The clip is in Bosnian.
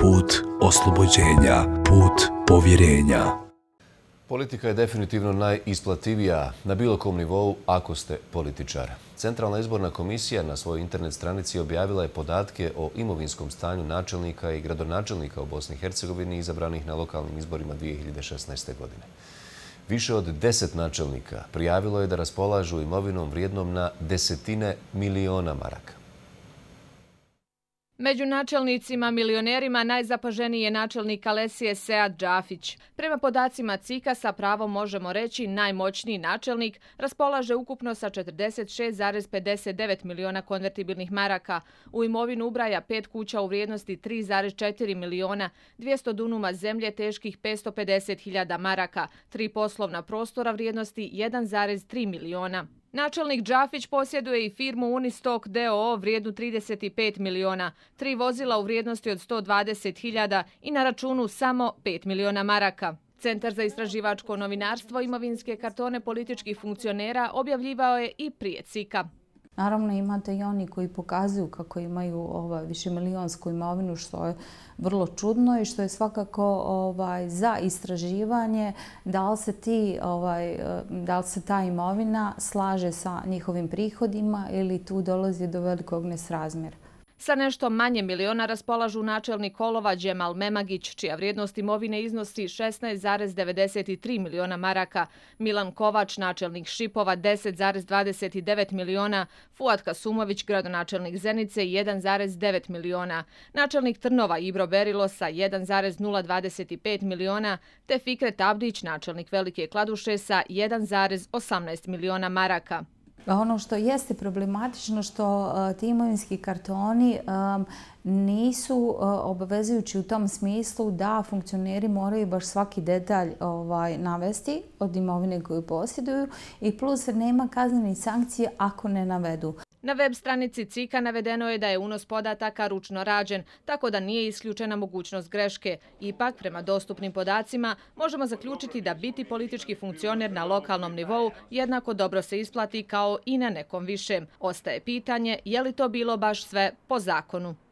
Put oslobođenja. Put povjerenja. Politika je definitivno najisplativija na bilo kom nivou ako ste političar. Centralna izborna komisija na svojoj internet stranici objavila je podatke o imovinskom stanju načelnika i gradonačelnika u Bosni i Hercegovini izabranih na lokalnim izborima 2016. godine. Više od deset načelnika prijavilo je da raspolažu imovinom vrijednom na desetine miliona maraka. Među načelnicima milionerima najzapaženiji je načelnik Alesije Sead Džafić. Prema podacima CIKA sa pravom možemo reći najmoćniji načelnik raspolaže ukupno sa 46,59 miliona konvertibilnih maraka. U imovinu ubraja pet kuća u vrijednosti 3,4 miliona, 200 dunuma zemlje teških 550 hiljada maraka, tri poslovna prostora vrijednosti 1,3 miliona. Načelnik Đafić posjeduje i firmu Unistok DOO vrijednu 35 miliona, tri vozila u vrijednosti od 120 hiljada i na računu samo 5 miliona maraka. Centar za istraživačko novinarstvo imovinske kartone političkih funkcionera objavljivao je i prije CIKA. Naravno imate i oni koji pokazuju kako imaju ovaj, višemilijonsku imovinu što je vrlo čudno i što je svakako ovaj, za istraživanje da li, se ti, ovaj, da li se ta imovina slaže sa njihovim prihodima ili tu dolazi do velikog nesrazmjera. Sa nešto manje miliona raspolažu načelnik kolova Đemal Memagić, čija vrijednost imovine iznosi 16,93 miliona maraka, Milan Kovač, načelnik Šipova, 10,29 miliona, Fuat Kasumović, gradonačelnik Zenice, 1,9 miliona, načelnik Trnova Ibro Berilosa, 1,025 miliona, te Fikret Abdić, načelnik Velike Kladuše, sa 1,18 miliona maraka. Ono što jeste problematično što e, ti imovinski kartoni nisu e, obavezujući u tom smislu da funkcioneri moraju baš svaki detalj ovaj, navesti od imovine koju posjeduju i plus nema kaznenih sankcije ako ne navedu. Na web stranici CIKA navedeno je da je unos podataka ručno rađen, tako da nije isključena mogućnost greške. Ipak, prema dostupnim podacima, možemo zaključiti da biti politički funkcioner na lokalnom nivou jednako dobro se isplati kao i na nekom višem. Ostaje pitanje je li to bilo baš sve po zakonu.